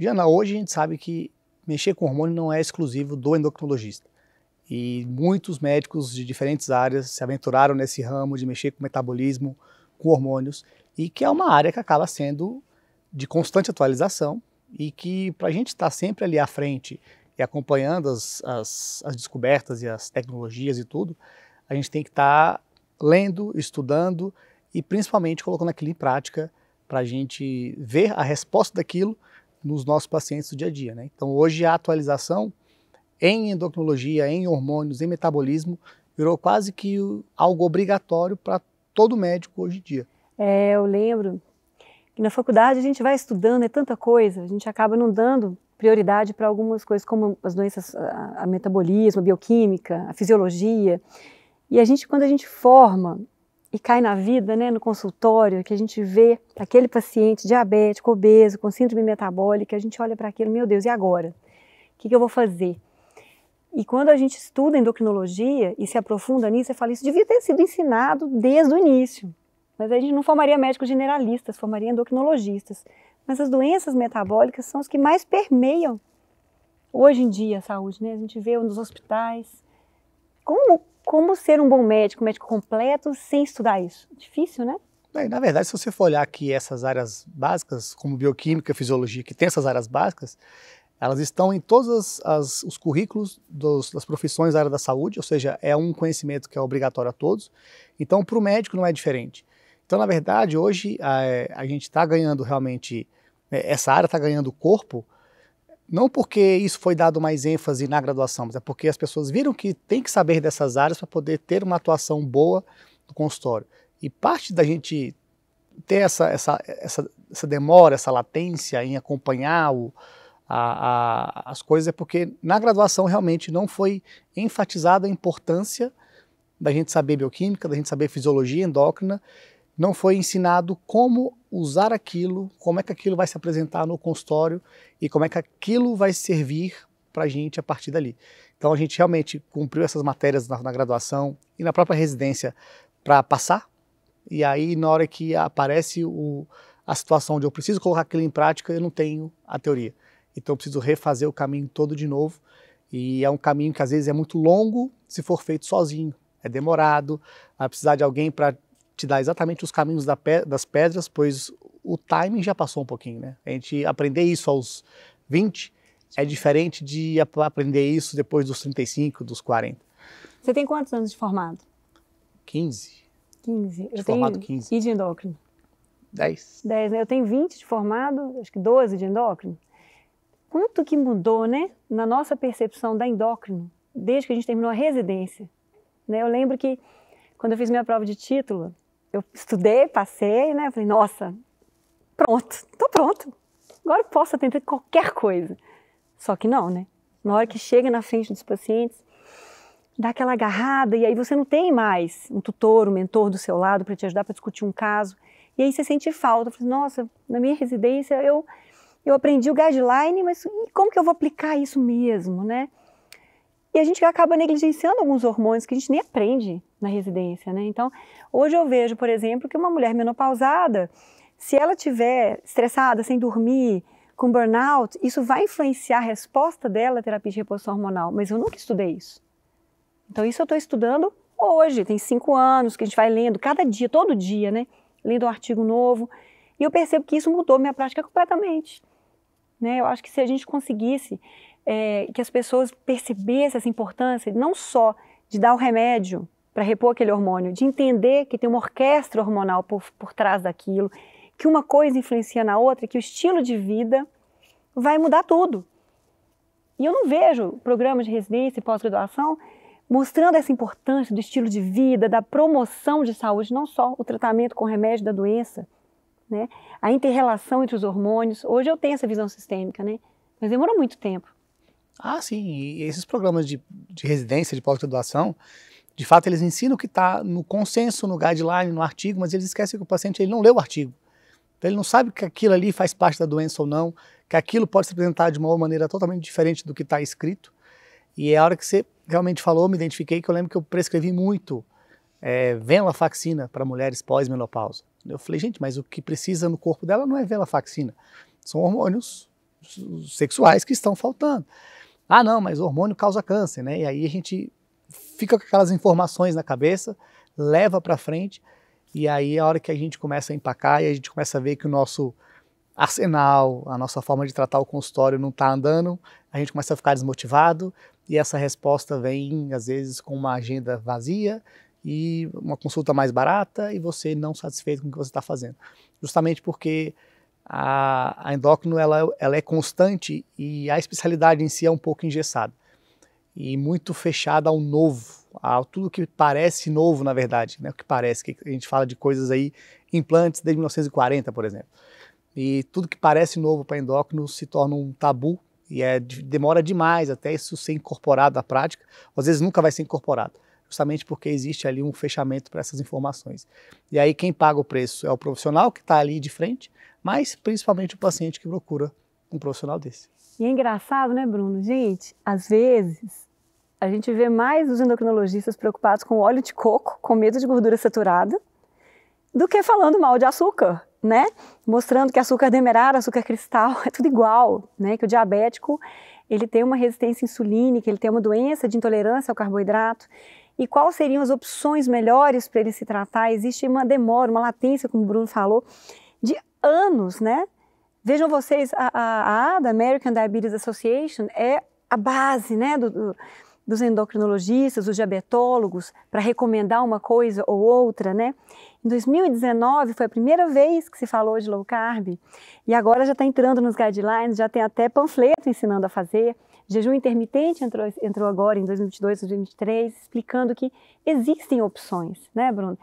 Jana, hoje a gente sabe que mexer com hormônio não é exclusivo do endocrinologista. E muitos médicos de diferentes áreas se aventuraram nesse ramo de mexer com metabolismo, com hormônios, e que é uma área que acaba sendo de constante atualização e que, para a gente estar tá sempre ali à frente e acompanhando as, as, as, descobertas e as tecnologias e tudo, a gente tem que estar tá lendo, estudando e principalmente colocando aquilo em prática para a gente ver a resposta daquilo nos nossos pacientes do dia a dia. Né? Então, hoje a atualização em endocrinologia, em hormônios, em metabolismo, virou quase que algo obrigatório para todo médico hoje em dia. É, eu lembro que na faculdade a gente vai estudando, é tanta coisa, a gente acaba não dando prioridade para algumas coisas como as doenças, a, a metabolismo, a bioquímica, a fisiologia. E a gente, quando a gente forma e cai na vida, né, no consultório, que a gente vê aquele paciente diabético, obeso, com síndrome metabólica, a gente olha para aquilo, meu Deus, e agora? O que, que eu vou fazer? E quando a gente estuda endocrinologia e se aprofunda nisso, você fala, isso devia ter sido ensinado desde o início. Mas a gente não formaria médicos generalistas, formaria endocrinologistas. Mas as doenças metabólicas são as que mais permeiam hoje em dia a saúde, né? A gente vê nos hospitais. Como como ser um bom médico, médico completo, sem estudar isso? Difícil, né? Bem, na verdade, se você for olhar aqui essas áreas básicas, como bioquímica, fisiologia, que tem essas áreas básicas, elas estão em todos as, os currículos dos, das profissões da área da saúde, ou seja, é um conhecimento que é obrigatório a todos. Então, para o médico não é diferente. Então, na verdade, hoje a, a gente está ganhando realmente, é, essa área está ganhando corpo não porque isso foi dado mais ênfase na graduação, mas é porque as pessoas viram que tem que saber dessas áreas para poder ter uma atuação boa no consultório. E parte da gente ter essa, essa, essa, essa demora, essa latência em acompanhar o, a, a, as coisas é porque na graduação realmente não foi enfatizada a importância da gente saber bioquímica, da gente saber fisiologia endócrina não foi ensinado como usar aquilo, como é que aquilo vai se apresentar no consultório e como é que aquilo vai servir para a gente a partir dali. Então a gente realmente cumpriu essas matérias na, na graduação e na própria residência para passar. E aí na hora que aparece o, a situação onde eu preciso colocar aquilo em prática, eu não tenho a teoria. Então eu preciso refazer o caminho todo de novo. E é um caminho que às vezes é muito longo se for feito sozinho. É demorado, vai precisar de alguém para te dar exatamente os caminhos da pe das pedras, pois o timing já passou um pouquinho, né? A gente aprender isso aos 20 é diferente de aprender isso depois dos 35, dos 40. Você tem quantos anos de formado? 15. 15. De eu formado tenho 15. E de endócrino? 10. 10, né? Eu tenho 20 de formado, acho que 12 de endócrino. Quanto que mudou, né, na nossa percepção da endócrino, desde que a gente terminou a residência? Né? Eu lembro que quando eu fiz minha prova de título, eu estudei, passei, né? Falei, nossa, pronto, tô pronto. Agora eu posso atender qualquer coisa. Só que não, né? Na hora que chega na frente dos pacientes, dá aquela agarrada e aí você não tem mais um tutor, um mentor do seu lado para te ajudar para discutir um caso. E aí você sente falta. Falei, nossa, na minha residência eu eu aprendi o guideline, mas como que eu vou aplicar isso mesmo, né? a gente acaba negligenciando alguns hormônios que a gente nem aprende na residência, né? Então, hoje eu vejo, por exemplo, que uma mulher menopausada, se ela tiver estressada, sem dormir, com burnout, isso vai influenciar a resposta dela à terapia de reposição hormonal, mas eu nunca estudei isso. Então, isso eu estou estudando hoje, tem cinco anos que a gente vai lendo, cada dia, todo dia, né? Lendo um artigo novo. E eu percebo que isso mudou minha prática completamente. Né? Eu acho que se a gente conseguisse é, que as pessoas percebessem essa importância não só de dar o remédio para repor aquele hormônio, de entender que tem uma orquestra hormonal por, por trás daquilo, que uma coisa influencia na outra, que o estilo de vida vai mudar tudo. E eu não vejo programas de residência e pós-graduação mostrando essa importância do estilo de vida, da promoção de saúde, não só o tratamento com remédio da doença, né? a interrelação entre os hormônios. Hoje eu tenho essa visão sistêmica, né? mas demorou muito tempo. Ah, sim, e esses programas de, de residência, de pós-graduação, de fato eles ensinam o que está no consenso, no guideline, no artigo, mas eles esquecem que o paciente ele não leu o artigo. Então ele não sabe que aquilo ali faz parte da doença ou não, que aquilo pode se apresentar de uma maneira totalmente diferente do que está escrito. E é a hora que você realmente falou, me identifiquei, que eu lembro que eu prescrevi muito é, venlafaxina para mulheres pós-menopausa. Eu falei, gente, mas o que precisa no corpo dela não é venlafaxina, são hormônios sexuais que estão faltando ah, não, mas hormônio causa câncer, né? E aí a gente fica com aquelas informações na cabeça, leva para frente, e aí é a hora que a gente começa a empacar e a gente começa a ver que o nosso arsenal, a nossa forma de tratar o consultório não está andando, a gente começa a ficar desmotivado e essa resposta vem, às vezes, com uma agenda vazia e uma consulta mais barata e você não satisfeito com o que você está fazendo. Justamente porque a, a endócrino ela, ela é constante e a especialidade em si é um pouco engessada e muito fechada ao novo, a tudo que parece novo, na verdade, né? O que parece, que a gente fala de coisas aí, implantes desde 1940, por exemplo. E tudo que parece novo para endócrino se torna um tabu e é, demora demais até isso ser incorporado à prática, às vezes nunca vai ser incorporado, justamente porque existe ali um fechamento para essas informações. E aí quem paga o preço é o profissional que está ali de frente, mas principalmente o paciente que procura um profissional desse. E é engraçado, né, Bruno? Gente, às vezes a gente vê mais os endocrinologistas preocupados com óleo de coco, com medo de gordura saturada, do que falando mal de açúcar, né? Mostrando que açúcar é demerara, açúcar é cristal, é tudo igual, né? Que o diabético, ele tem uma resistência insulínica, ele tem uma doença de intolerância ao carboidrato. E quais seriam as opções melhores para ele se tratar? Existe uma demora, uma latência, como o Bruno falou anos, né? Vejam vocês, a, a, a, American Diabetes Association, é a base, né, do, do, dos endocrinologistas, dos diabetólogos, para recomendar uma coisa ou outra, né? Em 2019 foi a primeira vez que se falou de low carb e agora já está entrando nos guidelines, já tem até panfleto ensinando a fazer. Jejum intermitente entrou, entrou agora em 2022, 2023, explicando que existem opções, né, Bruno?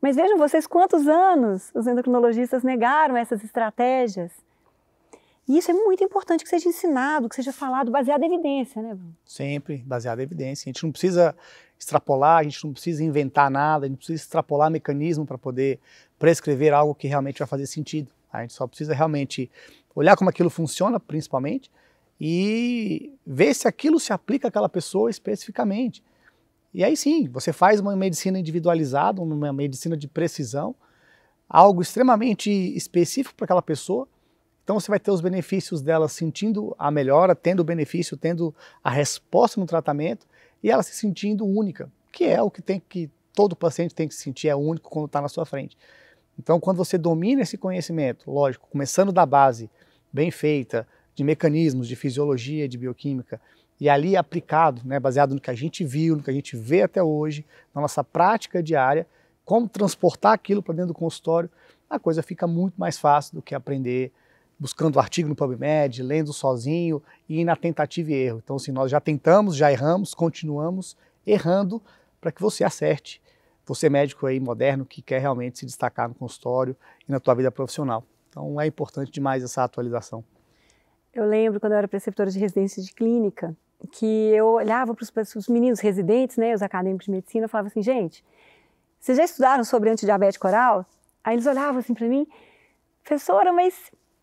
Mas vejam vocês quantos anos os endocrinologistas negaram essas estratégias. E isso é muito importante que seja ensinado, que seja falado, baseado em evidência, né, Sempre, baseado em evidência. A gente não precisa extrapolar, a gente não precisa inventar nada, a gente não precisa extrapolar mecanismo para poder prescrever algo que realmente vai fazer sentido. A gente só precisa realmente olhar como aquilo funciona, principalmente, e ver se aquilo se aplica àquela pessoa especificamente. E aí sim, você faz uma medicina individualizada, uma medicina de precisão, algo extremamente específico para aquela pessoa. Então você vai ter os benefícios dela sentindo a melhora, tendo o benefício, tendo a resposta no tratamento e ela se sentindo única, que é o que tem que todo paciente tem que se sentir é único quando está na sua frente. Então, quando você domina esse conhecimento, lógico, começando da base bem feita de mecanismos, de fisiologia, de bioquímica, e ali é aplicado, né, baseado no que a gente viu, no que a gente vê até hoje, na nossa prática diária, como transportar aquilo para dentro do consultório, a coisa fica muito mais fácil do que aprender buscando artigo no PubMed, lendo sozinho e na tentativa e erro. Então, assim, nós já tentamos, já erramos, continuamos errando para que você acerte. Você é médico aí moderno que quer realmente se destacar no consultório e na tua vida profissional. Então, é importante demais essa atualização. Eu lembro quando eu era preceptora de residência de clínica, que eu olhava para os meninos residentes, né, os acadêmicos de medicina, eu falava assim, gente, vocês já estudaram sobre antidiabetes oral? Aí eles olhavam assim para mim, professora, mas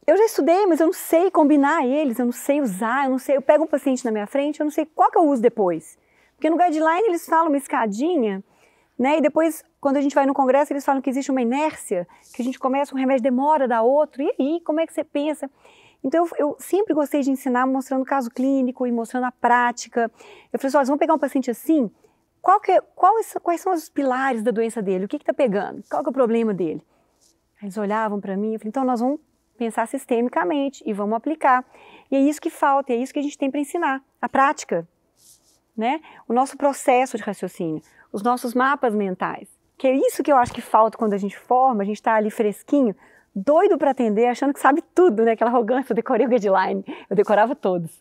eu já estudei, mas eu não sei combinar eles, eu não sei usar, eu não sei, eu pego um paciente na minha frente, eu não sei qual que eu uso depois. Porque no guideline eles falam uma escadinha, né, e depois quando a gente vai no congresso, eles falam que existe uma inércia, que a gente começa, um remédio demora da outro, e aí, como é que você pensa? Então, eu, eu, sempre gostei de ensinar mostrando caso clínico e mostrando a prática. Eu falei assim, olha, vamos pegar um paciente assim, qual que, é, qual, quais são os pilares da doença dele? O que está pegando? Qual é o problema dele? Eles olhavam para mim e falei, então nós vamos pensar sistemicamente e vamos aplicar. E é isso que falta, é isso que a gente tem para ensinar, a prática, né? O nosso processo de raciocínio, os nossos mapas mentais, que é isso que eu acho que falta quando a gente forma, a gente está ali fresquinho, doido para atender, achando que sabe tudo, né? Aquela arrogância, eu decorei o guideline, eu decorava todos,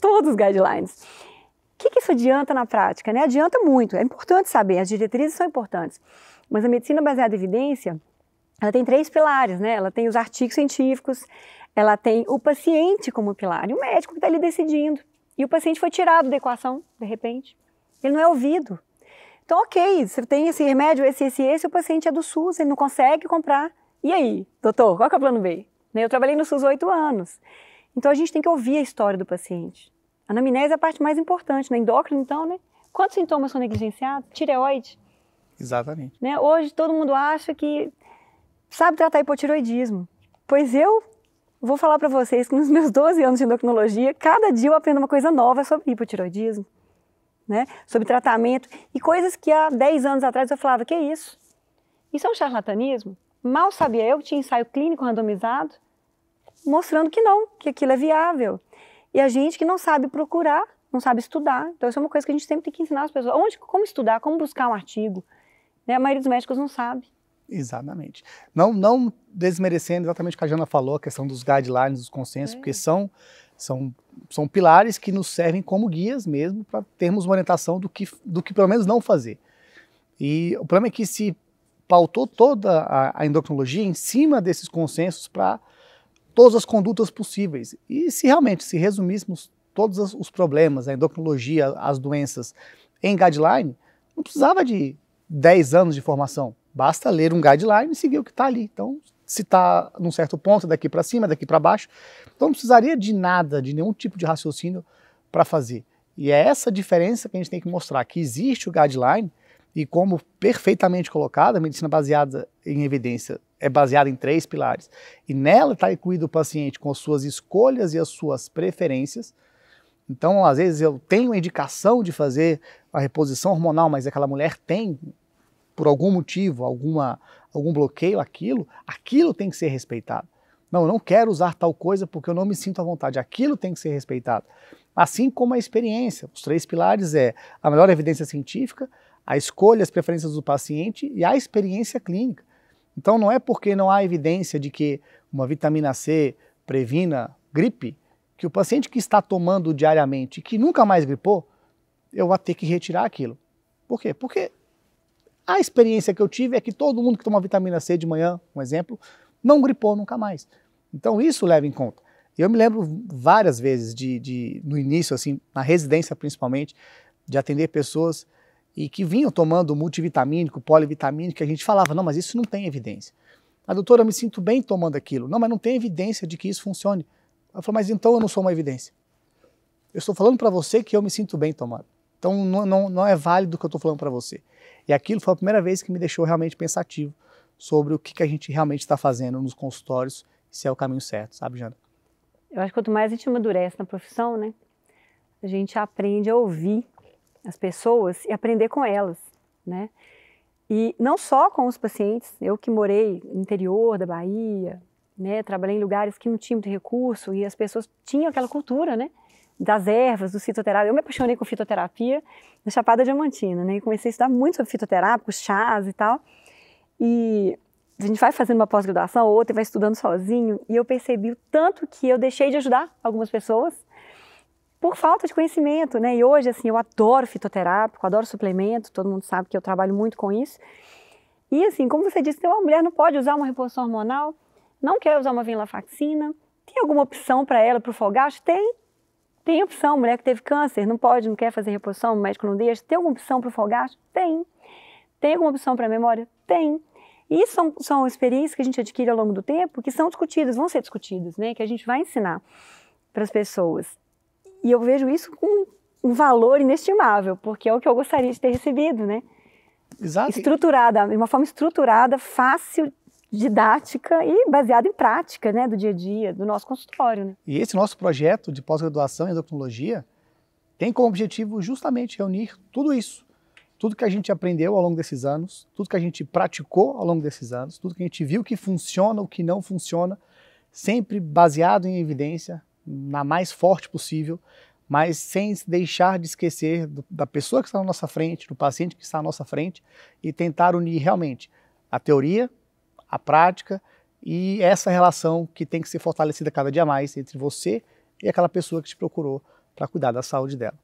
todos os guidelines. O que, que isso adianta na prática? Né? Adianta muito, é importante saber, as diretrizes são importantes, mas a medicina baseada em evidência, ela tem três pilares, né? Ela tem os artigos científicos, ela tem o paciente como pilar e o médico que está ali decidindo. E o paciente foi tirado da equação, de repente. Ele não é ouvido. Então, ok, você tem esse remédio, esse, esse, esse, o paciente é do SUS, ele não consegue comprar. E aí, doutor, qual é o plano B? Né, eu trabalhei no SUS oito anos. Então a gente tem que ouvir a história do paciente. A anamnese é a parte mais importante, né? Endócrino, então, né? Quantos sintomas são negligenciados? Tireoide. Exatamente. Né? Hoje todo mundo acha que sabe tratar hipotiroidismo. Pois eu vou falar para vocês que nos meus 12 anos de endocrinologia, cada dia eu aprendo uma coisa nova sobre hipotiroidismo, né? sobre tratamento e coisas que há 10 anos atrás eu falava: que é isso? Isso é um charlatanismo? Mal sabia eu que tinha ensaio clínico randomizado, mostrando que não, que aquilo é viável. E a gente que não sabe procurar, não sabe estudar. Então, isso é uma coisa que a gente sempre tem que ensinar as pessoas. Onde, como estudar, como buscar um artigo. Né? A maioria dos médicos não sabe. Exatamente. Não, não desmerecendo exatamente o que a Jana falou, a questão dos guidelines, dos consensos, é. porque são, são, são pilares que nos servem como guias mesmo para termos uma orientação do que, do que pelo menos não fazer. E o problema é que se pautou toda a, a endocrinologia em cima desses consensos para todas as condutas possíveis. E se realmente se resumíssemos todos os problemas, a endocrinologia, as doenças em guideline, não precisava de 10 anos de formação. Basta ler um guideline e seguir o que está ali. Então, se está num certo ponto, é daqui para cima, é daqui para baixo. Então, não precisaria de nada, de nenhum tipo de raciocínio para fazer. E é essa diferença que a gente tem que mostrar, que existe o guideline, e como perfeitamente colocada, a medicina baseada em evidência é baseada em três pilares. E nela está incluído o paciente com as suas escolhas e as suas preferências. Então, às vezes, eu tenho a indicação de fazer a reposição hormonal, mas aquela mulher tem, por algum motivo, alguma, algum bloqueio, aquilo, aquilo tem que ser respeitado. Não, eu não quero usar tal coisa porque eu não me sinto à vontade. Aquilo tem que ser respeitado. Assim como a experiência. Os três pilares é a melhor evidência científica, a escolha, as preferências do paciente e a experiência clínica. Então não é porque não há evidência de que uma vitamina C previna gripe que o paciente que está tomando diariamente e que nunca mais gripou, eu vou ter que retirar aquilo. Por quê? Porque a experiência que eu tive é que todo mundo que toma vitamina C de manhã, um exemplo, não gripou nunca mais. Então isso leva em conta. Eu me lembro várias vezes de, de no início, assim, na residência principalmente, de atender pessoas e que vinham tomando multivitamínico, polivitamínico, que a gente falava, não, mas isso não tem evidência. A doutora, eu me sinto bem tomando aquilo. Não, mas não tem evidência de que isso funcione. Ela falou, mas então eu não sou uma evidência. Eu estou falando para você que eu me sinto bem tomando. Então não, não, não é válido o que eu estou falando para você. E aquilo foi a primeira vez que me deixou realmente pensativo sobre o que, que a gente realmente está fazendo nos consultórios, se é o caminho certo, sabe, Jana? Eu acho que quanto mais a gente amadurece na profissão, né? A gente aprende a ouvir as pessoas e aprender com elas, né? E não só com os pacientes, eu que morei no interior da Bahia, né, trabalhei em lugares que não tinha muito recurso e as pessoas tinham aquela cultura, né? das ervas, do fitoterápico. Eu me apaixonei com fitoterapia na Chapada Diamantina, né? E comecei a estudar muito sobre fitoterápico, chás e tal. E a gente vai fazendo uma pós-graduação ou outra e vai estudando sozinho. E eu percebi o tanto que eu deixei de ajudar algumas pessoas por falta de conhecimento, né? E hoje, assim, eu adoro fitoterápico, adoro suplemento, todo mundo sabe que eu trabalho muito com isso. E, assim, como você disse, uma então, mulher não pode usar uma reposição hormonal, não quer usar uma venlafaxina, tem alguma opção para ela, para o folgaço? Tem. Tem opção, mulher que teve câncer, não pode, não quer fazer reposição, o médico não deixa. Tem alguma opção para o folgaço? Tem. Tem alguma opção para a memória? Tem. E são, são experiências que a gente adquire ao longo do tempo que são discutidas, vão ser discutidas, né? Que a gente vai ensinar para as pessoas. E eu vejo isso com um valor inestimável, porque é o que eu gostaria de ter recebido, né? Exato. Estruturada, de uma forma estruturada, fácil, didática e baseada em prática, né, do dia a dia, do nosso consultório. Né? E esse nosso projeto de pós-graduação em endocrinologia tem como objetivo justamente reunir tudo isso. Tudo que a gente aprendeu ao longo desses anos, tudo que a gente praticou ao longo desses anos, tudo que a gente viu que funciona, o que não funciona, sempre baseado em evidência, na mais forte possível, mas sem deixar de esquecer do, da pessoa que está na nossa frente, do paciente que está na nossa frente e tentar unir realmente a teoria, a prática e essa relação que tem que ser fortalecida cada dia mais entre você e aquela pessoa que te procurou para cuidar da saúde dela.